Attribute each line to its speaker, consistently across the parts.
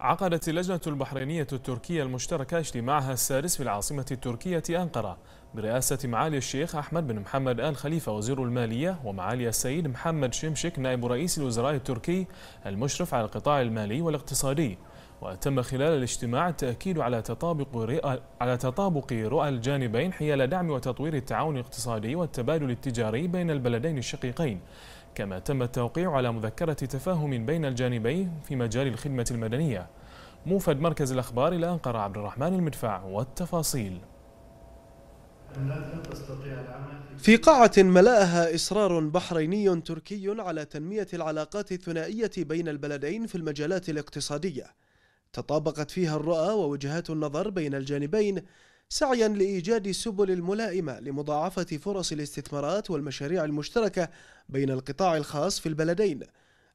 Speaker 1: عقدت اللجنة البحرينية التركية المشتركة اجتماعها السادس في العاصمة التركية أنقرة برئاسة معالي الشيخ أحمد بن محمد آل خليفة وزير المالية ومعالي السيد محمد شمشك نائب رئيس الوزراء التركي المشرف على القطاع المالي والاقتصادي وتم خلال الاجتماع التأكيد على تطابق رؤى على تطابق رؤى الجانبين حيال دعم وتطوير التعاون الاقتصادي والتبادل التجاري بين البلدين الشقيقين كما تم التوقيع على مذكرة تفاهم بين الجانبين في مجال الخدمة المدنية موفد مركز الأخبار إلى أنقرة عبد الرحمن المدفع والتفاصيل
Speaker 2: في قاعة ملأها إصرار بحريني تركي على تنمية العلاقات الثنائية بين البلدين في المجالات الاقتصادية تطابقت فيها الرؤى ووجهات النظر بين الجانبين سعيا لإيجاد سبل الملائمة لمضاعفة فرص الاستثمارات والمشاريع المشتركة بين القطاع الخاص في البلدين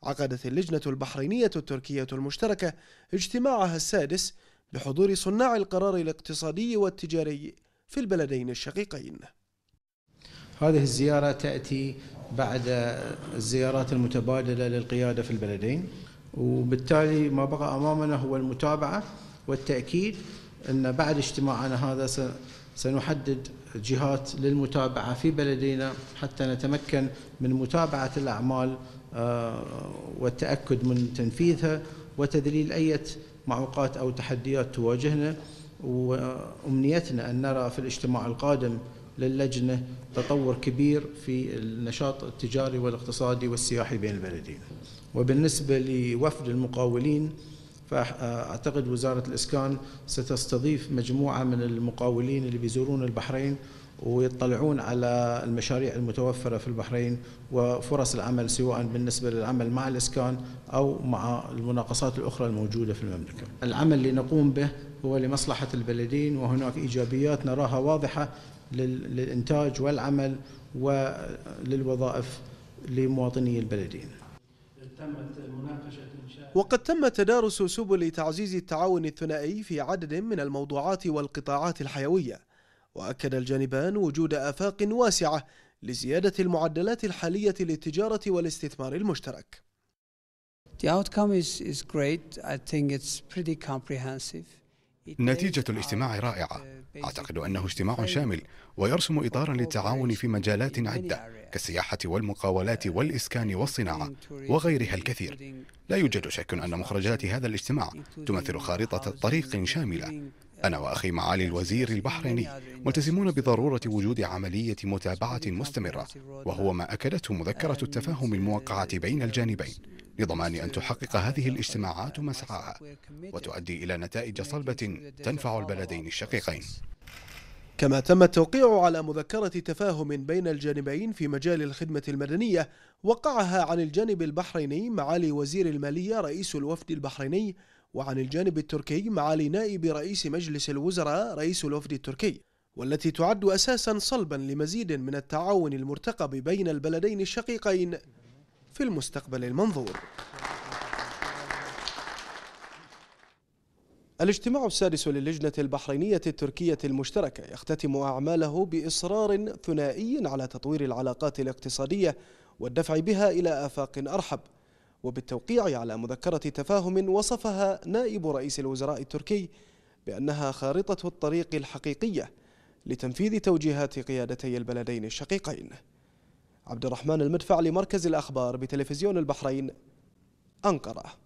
Speaker 2: عقدت اللجنة البحرينية التركية المشتركة اجتماعها السادس لحضور صناع القرار الاقتصادي والتجاري في البلدين الشقيقين
Speaker 3: هذه الزيارة تأتي بعد الزيارات المتبادلة للقيادة في البلدين وبالتالي ما بقى أمامنا هو المتابعة والتأكيد أن بعد اجتماعنا هذا سنحدد جهات للمتابعة في بلدينا حتى نتمكن من متابعة الأعمال آه، والتأكد من تنفيذها وتذليل أي معوقات أو تحديات تواجهنا وأمنيتنا أن نرى في الاجتماع القادم للجنة تطور كبير في النشاط التجاري والاقتصادي والسياحي بين البلدين وبالنسبة لوفد المقاولين فأعتقد وزارة الإسكان ستستضيف مجموعة من المقاولين اللي بيزورون البحرين ويطلعون على المشاريع المتوفرة في البحرين وفرص العمل سواء بالنسبة للعمل مع الإسكان أو مع المناقصات الأخرى الموجودة في المملكة العمل اللي نقوم به هو لمصلحة البلدين وهناك إيجابيات نراها واضحة للإنتاج والعمل وللوظائف لمواطني البلدين تمت مناقشة وقد
Speaker 2: تم تدارس سبل تعزيز التعاون الثنائي في عدد من الموضوعات والقطاعات الحيوية وأكد الجانبان وجود آفاق واسعة لزيادة المعدلات الحالية للتجارة والاستثمار المشترك
Speaker 4: نتيجة الاجتماع uh, رائعة أعتقد أنه اجتماع شامل ويرسم إطارا للتعاون في مجالات عدة كالسياحة والمقاولات والإسكان والصناعة وغيرها الكثير لا يوجد شك أن مخرجات هذا الاجتماع تمثل خارطة طريق شاملة أنا وأخي معالي الوزير البحريني ملتزمون بضرورة وجود عملية متابعة مستمرة وهو ما أكدته مذكرة التفاهم الموقعة بين الجانبين لضمان أن تحقق هذه الاجتماعات مسعاها وتؤدي إلى نتائج صلبة تنفع البلدين الشقيقين
Speaker 2: كما تم التوقيع على مذكرة تفاهم بين الجانبين في مجال الخدمة المدنية وقعها عن الجانب البحريني معالي وزير المالية رئيس الوفد البحريني وعن الجانب التركي معالي نائب رئيس مجلس الوزراء رئيس الوفد التركي والتي تعد أساسا صلبا لمزيد من التعاون المرتقب بين البلدين الشقيقين في المستقبل المنظور الاجتماع السادس للجنة البحرينية التركية المشتركة يختتم أعماله بإصرار ثنائي على تطوير العلاقات الاقتصادية والدفع بها إلى آفاق أرحب وبالتوقيع على مذكرة تفاهم وصفها نائب رئيس الوزراء التركي بأنها خارطة الطريق الحقيقية لتنفيذ توجيهات قيادتي البلدين الشقيقين عبد الرحمن المدفع لمركز الأخبار بتلفزيون البحرين أنقرة